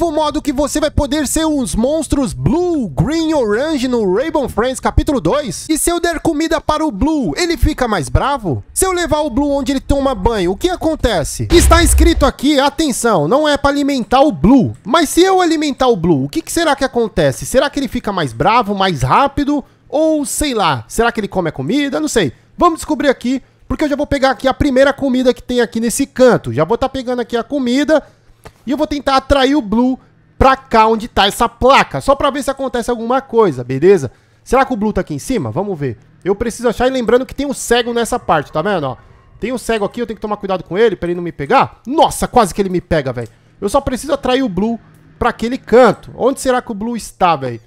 novo modo que você vai poder ser uns monstros Blue, Green, Orange no Rainbow Friends capítulo 2. E se eu der comida para o Blue, ele fica mais bravo? Se eu levar o Blue onde ele toma banho, o que acontece? Está escrito aqui, atenção, não é para alimentar o Blue. Mas se eu alimentar o Blue, o que, que será que acontece? Será que ele fica mais bravo, mais rápido? Ou sei lá, será que ele come a comida? Não sei. Vamos descobrir aqui porque eu já vou pegar aqui a primeira comida que tem aqui nesse canto. Já vou estar tá pegando aqui a comida e eu vou tentar atrair o Blue pra cá onde tá essa placa, só pra ver se acontece alguma coisa, beleza? Será que o Blue tá aqui em cima? Vamos ver. Eu preciso achar, e lembrando que tem um cego nessa parte, tá vendo, ó? Tem um cego aqui, eu tenho que tomar cuidado com ele pra ele não me pegar. Nossa, quase que ele me pega, velho. Eu só preciso atrair o Blue pra aquele canto. Onde será que o Blue está, velho?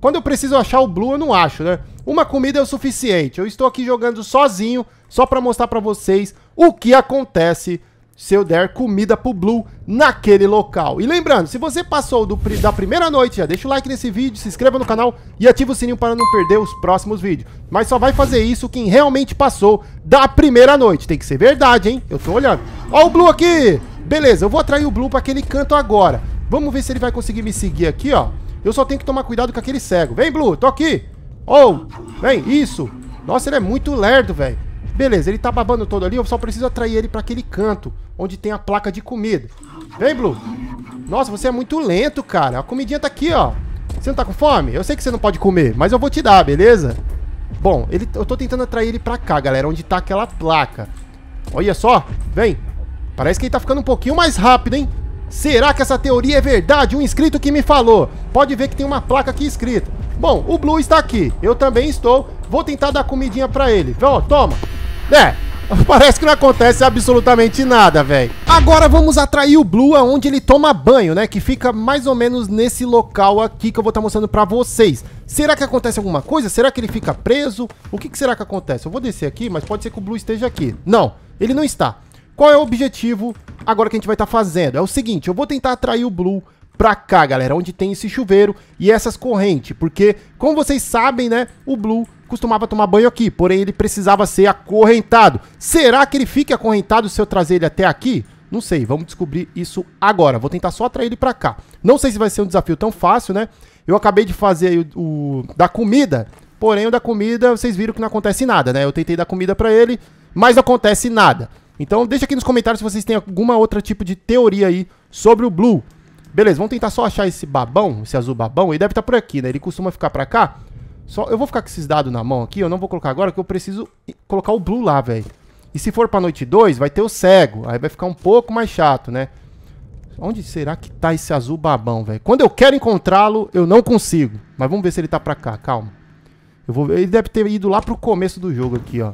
Quando eu preciso achar o Blue, eu não acho, né? Uma comida é o suficiente. Eu estou aqui jogando sozinho, só pra mostrar pra vocês o que acontece se eu der comida pro Blue naquele local. E lembrando, se você passou do, da primeira noite, já deixa o like nesse vídeo, se inscreva no canal e ativa o sininho para não perder os próximos vídeos. Mas só vai fazer isso quem realmente passou da primeira noite. Tem que ser verdade, hein? Eu tô olhando. Ó o Blue aqui! Beleza, eu vou atrair o Blue para aquele canto agora. Vamos ver se ele vai conseguir me seguir aqui, ó. Eu só tenho que tomar cuidado com aquele cego. Vem, Blue, tô aqui. Oh, vem, isso. Nossa, ele é muito lerdo, velho. Beleza, ele tá babando todo ali, eu só preciso atrair ele para aquele canto onde tem a placa de comida. Vem, Blue. Nossa, você é muito lento, cara. A comidinha tá aqui, ó. Você não tá com fome? Eu sei que você não pode comer, mas eu vou te dar, beleza? Bom, ele, eu tô tentando atrair ele pra cá, galera, onde tá aquela placa. Olha só, vem. Parece que ele tá ficando um pouquinho mais rápido, hein? Será que essa teoria é verdade? Um inscrito que me falou. Pode ver que tem uma placa aqui escrita. Bom, o Blue está aqui. Eu também estou. Vou tentar dar comidinha pra ele. Ó, toma. É, Parece que não acontece absolutamente nada, velho. Agora vamos atrair o Blue aonde ele toma banho, né? Que fica mais ou menos nesse local aqui que eu vou estar tá mostrando pra vocês. Será que acontece alguma coisa? Será que ele fica preso? O que, que será que acontece? Eu vou descer aqui, mas pode ser que o Blue esteja aqui. Não, ele não está. Qual é o objetivo agora que a gente vai estar tá fazendo? É o seguinte, eu vou tentar atrair o Blue pra cá, galera, onde tem esse chuveiro e essas correntes, porque, como vocês sabem, né, o Blue costumava tomar banho aqui, porém ele precisava ser acorrentado. Será que ele fica acorrentado se eu trazer ele até aqui? Não sei, vamos descobrir isso agora. Vou tentar só atrair ele para cá. Não sei se vai ser um desafio tão fácil, né? Eu acabei de fazer o, o, da comida, porém o da comida vocês viram que não acontece nada, né? Eu tentei dar comida para ele, mas não acontece nada. Então deixa aqui nos comentários se vocês têm alguma outra tipo de teoria aí sobre o Blue. Beleza, vamos tentar só achar esse babão, esse azul babão. Ele deve estar tá por aqui, né? Ele costuma ficar pra cá. Só, eu vou ficar com esses dados na mão aqui, eu não vou colocar agora, que eu preciso colocar o blue lá, velho. E se for pra noite 2, vai ter o cego. Aí vai ficar um pouco mais chato, né? Onde será que tá esse azul babão, velho? Quando eu quero encontrá-lo, eu não consigo. Mas vamos ver se ele tá pra cá, calma. Eu vou Ele deve ter ido lá pro começo do jogo aqui, ó.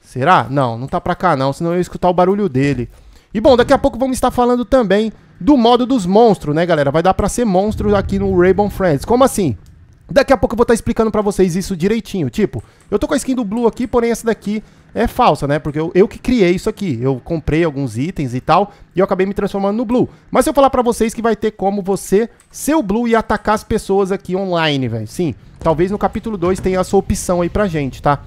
Será? Não, não tá pra cá não, senão eu ia escutar o barulho dele. E bom, daqui a pouco vamos estar falando também do modo dos monstros, né, galera? Vai dar pra ser monstro aqui no Rainbow Friends. Como assim? Daqui a pouco eu vou estar tá explicando para vocês isso direitinho. Tipo, eu tô com a skin do Blue aqui, porém essa daqui é falsa, né? Porque eu, eu que criei isso aqui. Eu comprei alguns itens e tal, e eu acabei me transformando no Blue. Mas se eu falar para vocês que vai ter como você ser o Blue e atacar as pessoas aqui online, velho. Sim, talvez no capítulo 2 tenha essa opção aí pra gente, tá?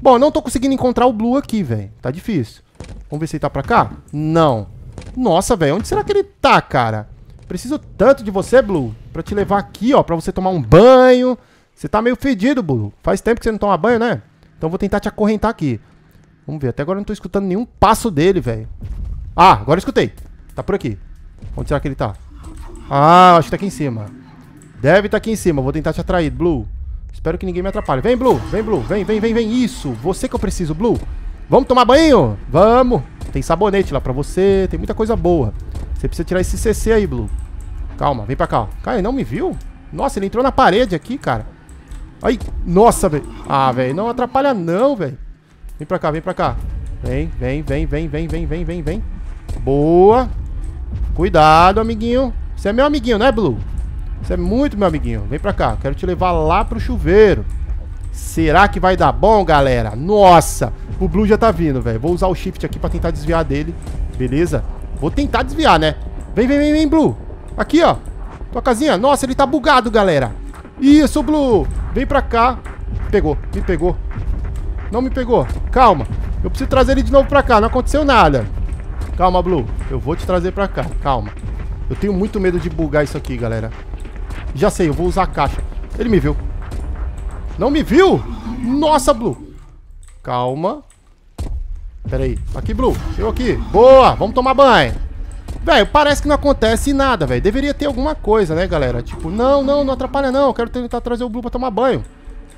Bom, não tô conseguindo encontrar o Blue aqui, velho. Tá difícil. Vamos ver se ele tá pra cá? Não. Nossa, velho, onde será que ele tá, cara? Preciso tanto de você, Blue, pra te levar aqui, ó, pra você tomar um banho. Você tá meio fedido, Blue. Faz tempo que você não toma banho, né? Então vou tentar te acorrentar aqui. Vamos ver, até agora eu não tô escutando nenhum passo dele, velho. Ah, agora eu escutei. Tá por aqui. Onde será que ele tá? Ah, acho que tá aqui em cima. Deve tá aqui em cima. Vou tentar te atrair, Blue. Espero que ninguém me atrapalhe. Vem, Blue. Vem, Blue. Vem, vem, vem, vem. Isso. Você que eu preciso, Blue. Vamos tomar banho? Vamos. Tem sabonete lá pra você. Tem muita coisa boa. Você precisa tirar esse CC aí, Blue. Calma, vem pra cá. Cara, ele não me viu? Nossa, ele entrou na parede aqui, cara. Ai, nossa, velho. Ah, velho, não atrapalha não, velho. Vem pra cá, vem pra cá. Vem, vem, vem, vem, vem, vem, vem, vem, vem. Boa. Cuidado, amiguinho. Você é meu amiguinho, né, Blue? Você é muito meu amiguinho. Vem pra cá. Quero te levar lá pro chuveiro. Será que vai dar bom, galera? Nossa! O Blue já tá vindo, velho. Vou usar o shift aqui pra tentar desviar dele. Beleza? Vou tentar desviar, né? Vem, vem, vem, vem, Blue. Aqui, ó. Tua casinha. Nossa, ele tá bugado, galera. Isso, Blue. Vem pra cá. Pegou, me pegou. Não me pegou. Calma. Eu preciso trazer ele de novo pra cá. Não aconteceu nada. Calma, Blue. Eu vou te trazer pra cá. Calma. Eu tenho muito medo de bugar isso aqui, galera. Já sei, eu vou usar a caixa. Ele me viu. Não me viu? Nossa, Blue. Calma. Pera aí. Aqui, Blue. Eu aqui. Boa! Vamos tomar banho. Velho, parece que não acontece nada, velho. Deveria ter alguma coisa, né, galera? Tipo, não, não, não atrapalha não. Eu quero tentar trazer o Blue pra tomar banho.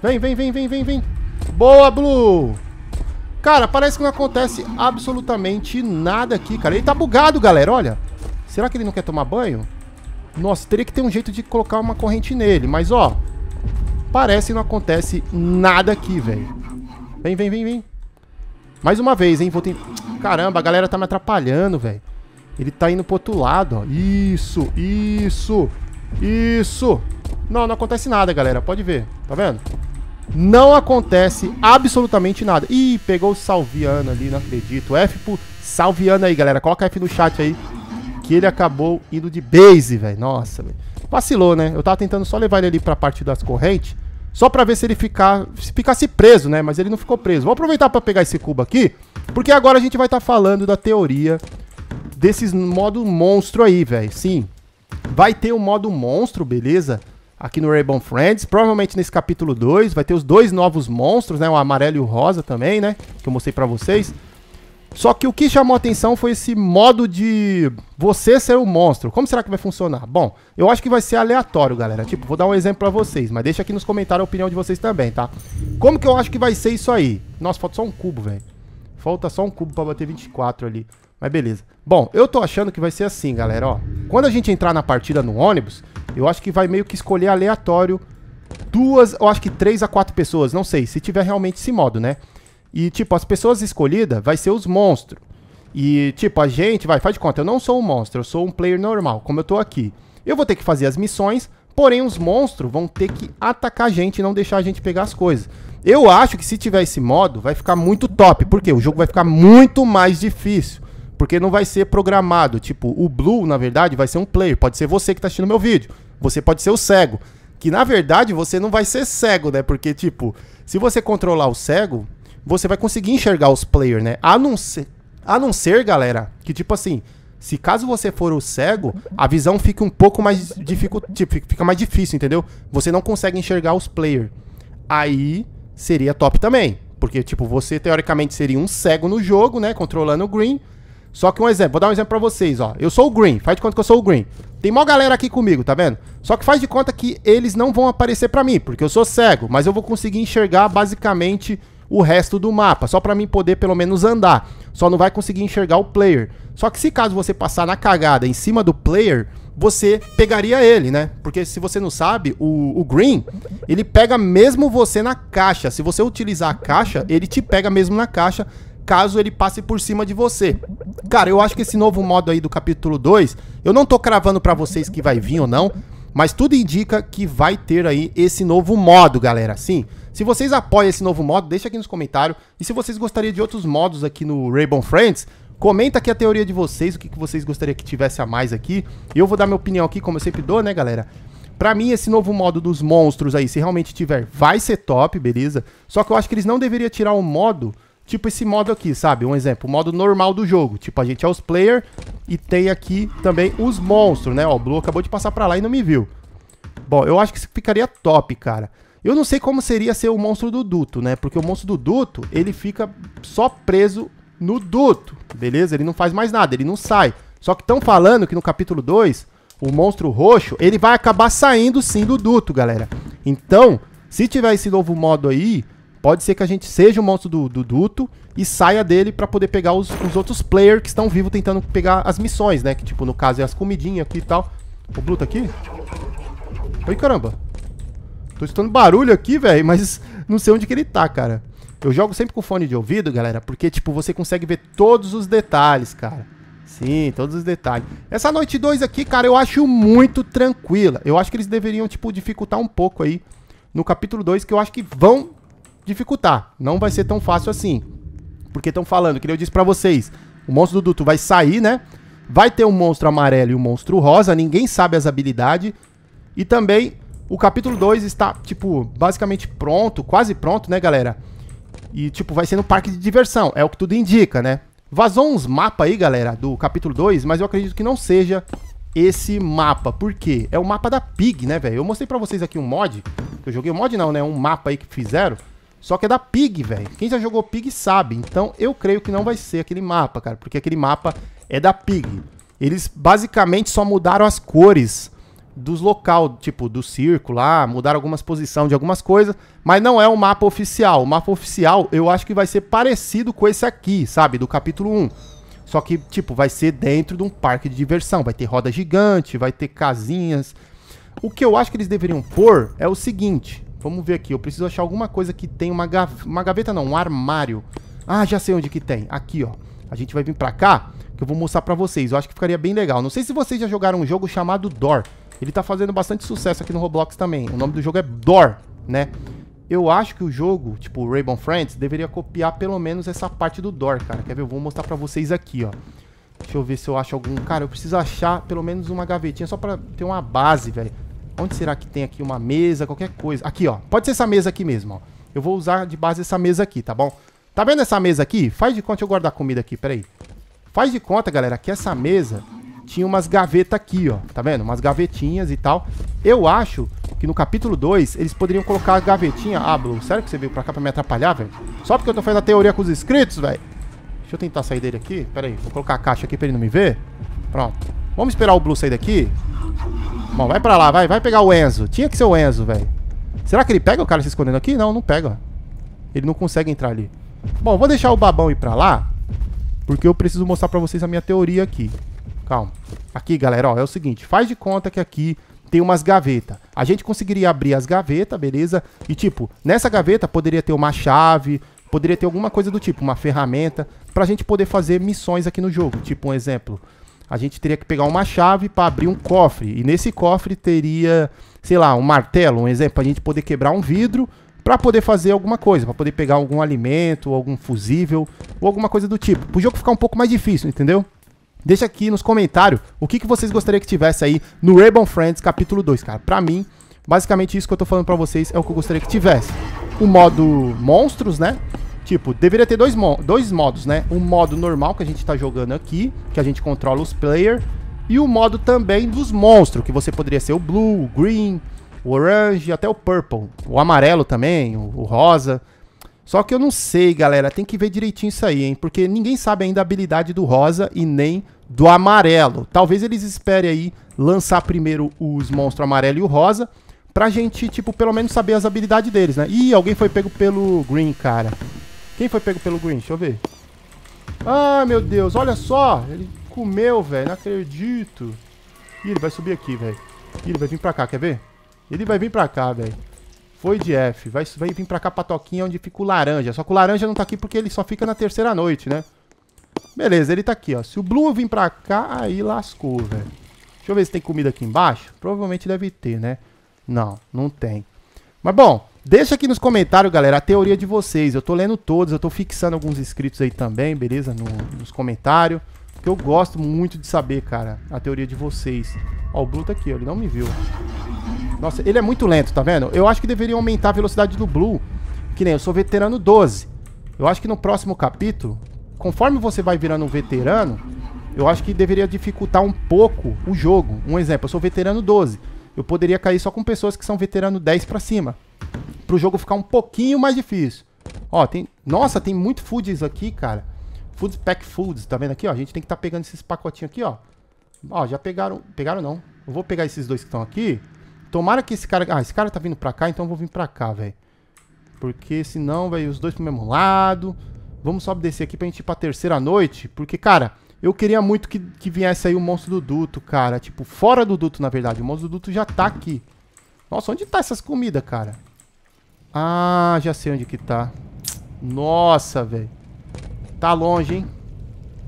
Vem, vem, vem, vem, vem, vem. Boa, Blue! Cara, parece que não acontece absolutamente nada aqui, cara. Ele tá bugado, galera, olha. Será que ele não quer tomar banho? Nossa, teria que ter um jeito de colocar uma corrente nele. Mas, ó, parece que não acontece nada aqui, velho. Vem, vem, vem, vem. Mais uma vez, hein? Vou ter... Caramba, a galera tá me atrapalhando, velho. Ele tá indo pro outro lado, ó. Isso, isso, isso. Não, não acontece nada, galera. Pode ver. Tá vendo? Não acontece absolutamente nada. Ih, pegou o Salviano ali, não acredito. F pro Salviano aí, galera. Coloca F no chat aí. Que ele acabou indo de base, velho. Nossa, velho. Vacilou, né? Eu tava tentando só levar ele ali pra parte das correntes. Só para ver se ele ficar, se ficasse preso, né? Mas ele não ficou preso. Vou aproveitar para pegar esse cubo aqui, porque agora a gente vai estar tá falando da teoria desses modo monstro aí, velho. Sim, vai ter o um modo monstro, beleza? Aqui no Rainbow Friends, provavelmente nesse capítulo 2, vai ter os dois novos monstros, né? O amarelo e o rosa também, né? Que eu mostrei para vocês. Só que o que chamou atenção foi esse modo de você ser o um monstro. Como será que vai funcionar? Bom, eu acho que vai ser aleatório, galera. Tipo, vou dar um exemplo pra vocês, mas deixa aqui nos comentários a opinião de vocês também, tá? Como que eu acho que vai ser isso aí? Nossa, falta só um cubo, velho. Falta só um cubo pra bater 24 ali. Mas beleza. Bom, eu tô achando que vai ser assim, galera, ó. Quando a gente entrar na partida no ônibus, eu acho que vai meio que escolher aleatório duas, eu acho que três a quatro pessoas, não sei, se tiver realmente esse modo, né? E, tipo, as pessoas escolhidas vai ser os monstros. E, tipo, a gente, vai, faz de conta, eu não sou um monstro, eu sou um player normal, como eu tô aqui. Eu vou ter que fazer as missões, porém os monstros vão ter que atacar a gente e não deixar a gente pegar as coisas. Eu acho que se tiver esse modo, vai ficar muito top, porque o jogo vai ficar muito mais difícil. Porque não vai ser programado, tipo, o Blue, na verdade, vai ser um player, pode ser você que tá assistindo meu vídeo, você pode ser o cego. Que, na verdade, você não vai ser cego, né, porque, tipo, se você controlar o cego, você vai conseguir enxergar os players, né? A não ser, a não ser galera, que tipo assim, se caso você for o cego, a visão fica um pouco mais dificult... Tipo, fica mais difícil, entendeu? Você não consegue enxergar os players. Aí seria top também, porque tipo, você teoricamente seria um cego no jogo, né, controlando o green. Só que um exemplo, vou dar um exemplo para vocês, ó. Eu sou o green, faz de conta que eu sou o green. Tem mó galera aqui comigo, tá vendo? Só que faz de conta que eles não vão aparecer para mim, porque eu sou cego, mas eu vou conseguir enxergar basicamente o resto do mapa, só para mim poder pelo menos andar. Só não vai conseguir enxergar o player. Só que se caso você passar na cagada em cima do player, você pegaria ele, né? Porque se você não sabe, o, o, Green, ele pega mesmo você na caixa. Se você utilizar a caixa, ele te pega mesmo na caixa, caso ele passe por cima de você. Cara, eu acho que esse novo modo aí do capítulo 2, eu não tô cravando para vocês que vai vir ou não, mas tudo indica que vai ter aí esse novo modo, galera. Sim, se vocês apoiam esse novo modo, deixa aqui nos comentários. E se vocês gostariam de outros modos aqui no Rainbow Friends, comenta aqui a teoria de vocês, o que, que vocês gostariam que tivesse a mais aqui. Eu vou dar minha opinião aqui, como eu sempre dou, né, galera? Pra mim, esse novo modo dos monstros aí, se realmente tiver, vai ser top, beleza? Só que eu acho que eles não deveriam tirar o modo tipo esse modo aqui, sabe? Um exemplo, o modo normal do jogo. Tipo, a gente é os player e tem aqui também os monstros, né? Ó, o Blue acabou de passar pra lá e não me viu. Bom, eu acho que isso ficaria top, cara. Eu não sei como seria ser o monstro do duto, né? Porque o monstro do duto, ele fica só preso no duto, beleza? Ele não faz mais nada, ele não sai. Só que estão falando que no capítulo 2, o monstro roxo, ele vai acabar saindo sim do duto, galera. Então, se tiver esse novo modo aí, Pode ser que a gente seja o monstro do, do duto e saia dele para poder pegar os, os outros players que estão vivos tentando pegar as missões, né? Que tipo, no caso é as comidinhas aqui e tal. O Blue tá aqui? Oi, caramba. Tô escutando barulho aqui, velho, mas não sei onde que ele tá, cara. Eu jogo sempre com fone de ouvido, galera, porque, tipo, você consegue ver todos os detalhes, cara. Sim, todos os detalhes. Essa noite 2 aqui, cara, eu acho muito tranquila. Eu acho que eles deveriam, tipo, dificultar um pouco aí no capítulo 2, que eu acho que vão dificultar. Não vai ser tão fácil assim. Porque estão falando, que eu disse para vocês, o monstro do Duto vai sair, né? Vai ter um monstro amarelo e um monstro rosa, ninguém sabe as habilidades. E também o capítulo 2 está, tipo, basicamente pronto, quase pronto, né, galera? E, tipo, vai ser no parque de diversão, é o que tudo indica, né? Vazou uns mapas aí, galera, do capítulo 2, mas eu acredito que não seja esse mapa. Por quê? É o mapa da Pig, né, velho? Eu mostrei pra vocês aqui um mod, eu joguei um mod não, né? Um mapa aí que fizeram, só que é da Pig, velho. Quem já jogou Pig sabe. Então eu creio que não vai ser aquele mapa, cara. Porque aquele mapa é da Pig. Eles basicamente só mudaram as cores dos local, tipo, do circo lá, mudaram algumas posições de algumas coisas, mas não é o um mapa oficial. O mapa oficial eu acho que vai ser parecido com esse aqui, sabe? Do capítulo 1. Só que, tipo, vai ser dentro de um parque de diversão. Vai ter roda gigante, vai ter casinhas. O que eu acho que eles deveriam pôr é o seguinte: Vamos ver aqui. Eu preciso achar alguma coisa que tem uma, uma gaveta, não, um armário. Ah, já sei onde que tem. Aqui, ó. A gente vai vir pra cá, que eu vou mostrar pra vocês. Eu acho que ficaria bem legal. Não sei se vocês já jogaram um jogo chamado Door. Ele tá fazendo bastante sucesso aqui no Roblox também. O nome do jogo é Door, né? Eu acho que o jogo, tipo Rainbow Friends, deveria copiar pelo menos essa parte do Door, cara. Quer ver? Eu vou mostrar pra vocês aqui, ó. Deixa eu ver se eu acho algum... Cara, eu preciso achar pelo menos uma gavetinha só pra ter uma base, velho. Onde será que tem aqui uma mesa, qualquer coisa? Aqui, ó. Pode ser essa mesa aqui mesmo, ó. Eu vou usar de base essa mesa aqui, tá bom? Tá vendo essa mesa aqui? Faz de conta, eu guardar comida aqui, peraí. Faz de conta, galera, que essa mesa tinha umas gavetas aqui, ó. Tá vendo? Umas gavetinhas e tal. Eu acho que no capítulo 2 eles poderiam colocar a gavetinha. Ah, Blue, sério que você veio pra cá pra me atrapalhar, velho? Só porque eu tô fazendo a teoria com os inscritos, velho? Deixa eu tentar sair dele aqui. Peraí. vou colocar a caixa aqui pra ele não me ver. Pronto. Vamos esperar o Blue sair daqui. Bom, vai pra lá, vai, vai pegar o Enzo. Tinha que ser o Enzo, velho. Será que ele pega o cara se escondendo aqui? Não, não pega. Ele não consegue entrar ali. Bom, vou deixar o babão ir pra lá. Porque eu preciso mostrar pra vocês a minha teoria aqui. Calma. Aqui, galera, ó, é o seguinte. Faz de conta que aqui tem umas gavetas. A gente conseguiria abrir as gavetas, beleza? E, tipo, nessa gaveta poderia ter uma chave, poderia ter alguma coisa do tipo, uma ferramenta, pra gente poder fazer missões aqui no jogo. Tipo, um exemplo, a gente teria que pegar uma chave para abrir um cofre. E nesse cofre teria, sei lá, um martelo, um exemplo, para a gente poder quebrar um vidro para poder fazer alguma coisa, para poder pegar algum alimento, algum fusível ou alguma coisa do tipo. Pro jogo ficar um pouco mais difícil, entendeu? Deixa aqui nos comentários o que, que vocês gostariam que tivesse aí no Rainbow Friends capítulo 2, cara. Pra mim, basicamente isso que eu tô falando pra vocês é o que eu gostaria que tivesse. O modo monstros, né? Tipo, deveria ter dois, mo dois modos, né? Um modo normal que a gente tá jogando aqui, que a gente controla os players, e o modo também dos monstros, que você poderia ser o blue, o green, o orange, até o purple, o amarelo também, o, o rosa. Só que eu não sei, galera, tem que ver direitinho isso aí, hein? Porque ninguém sabe ainda a habilidade do rosa e nem do amarelo. Talvez eles esperem aí lançar primeiro os monstros amarelo e o rosa, pra gente, tipo, pelo menos saber as habilidades deles, né? Ih, alguém foi pego pelo green, cara. Quem foi pego pelo Green? Deixa eu ver. Ah, meu Deus, olha só. Ele comeu, velho. Não acredito. Ih, ele vai subir aqui, velho. Ih, ele vai vir pra cá, quer ver? Ele vai vir pra cá, velho. Foi de F. Vai, vai vir pra cá pra toquinha onde fica o laranja. Só que o laranja não tá aqui porque ele só fica na terceira noite, né? Beleza, ele tá aqui, ó. Se o Blue vir pra cá, aí lascou, velho. Deixa eu ver se tem comida aqui embaixo. Provavelmente deve ter, né? Não, não tem. Mas bom, Deixa aqui nos comentários, galera, a teoria de vocês. Eu tô lendo todos, eu tô fixando alguns inscritos aí também, beleza? No, nos comentários. Porque eu gosto muito de saber, cara, a teoria de vocês. Ó, o Blue tá aqui, ó, ele não me viu. Nossa, ele é muito lento, tá vendo? Eu acho que deveria aumentar a velocidade do Blue. Que nem, eu sou veterano 12. Eu acho que no próximo capítulo, conforme você vai virando um veterano, eu acho que deveria dificultar um pouco o jogo. Um exemplo, eu sou veterano 12. Eu poderia cair só com pessoas que são veterano 10 pra cima para o jogo ficar um pouquinho mais difícil. Ó, tem... Nossa, tem muito foods aqui, cara. Foods Pack Foods, tá vendo aqui, ó? A gente tem que estar tá pegando esses pacotinhos aqui, ó. Ó, já pegaram... Pegaram não. Eu vou pegar esses dois que estão aqui. Tomara que esse cara... Ah, esse cara tá vindo pra cá, então eu vou vir pra cá, velho. Porque senão, velho, os dois pro mesmo lado. Vamos só descer aqui pra gente ir pra terceira noite. Porque, cara, eu queria muito que, que viesse aí o monstro do duto, cara. Tipo, fora do duto, na verdade. O monstro do duto já tá aqui. Nossa, onde tá essas comidas, cara? Ah, já sei onde que tá. Nossa, velho. Tá longe, hein?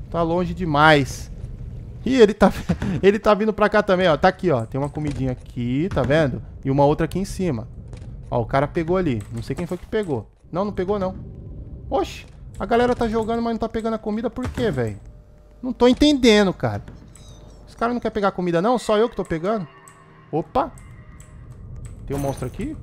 Tá longe demais. Ih, ele tá, ele tá vindo pra cá também, ó. Tá aqui, ó. Tem uma comidinha aqui, tá vendo? E uma outra aqui em cima. Ó, o cara pegou ali. Não sei quem foi que pegou. Não, não pegou, não. Oxe, a galera tá jogando, mas não tá pegando a comida. Por quê, velho? Não tô entendendo, cara. Os caras não querem pegar comida, não? Só eu que tô pegando? Opa. Tem um monstro aqui?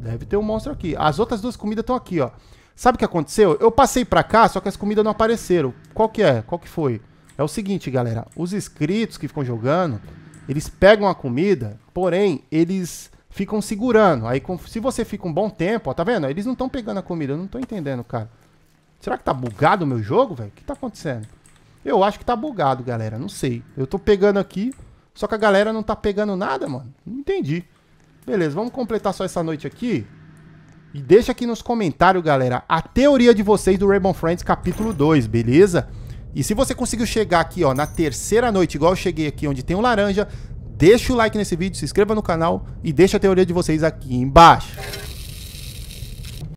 deve ter um monstro aqui. As outras duas comidas estão aqui, ó. Sabe o que aconteceu? Eu passei pra cá, só que as comidas não apareceram. Qual que é? Qual que foi? É o seguinte, galera. Os inscritos que ficam jogando, eles pegam a comida, porém, eles ficam segurando. Aí, se você fica um bom tempo, ó, tá vendo? Eles não estão pegando a comida, eu não tô entendendo, cara. Será que tá bugado o meu jogo, velho? O que tá acontecendo? Eu acho que tá bugado, galera. Não sei. Eu tô pegando aqui, só que a galera não tá pegando nada, mano. Não entendi. Beleza, vamos completar só essa noite aqui. E deixa aqui nos comentários, galera, a teoria de vocês do Rainbow Friends capítulo 2, beleza? E se você conseguiu chegar aqui, ó, na terceira noite, igual eu cheguei aqui onde tem um laranja, deixa o like nesse vídeo, se inscreva no canal e deixa a teoria de vocês aqui embaixo.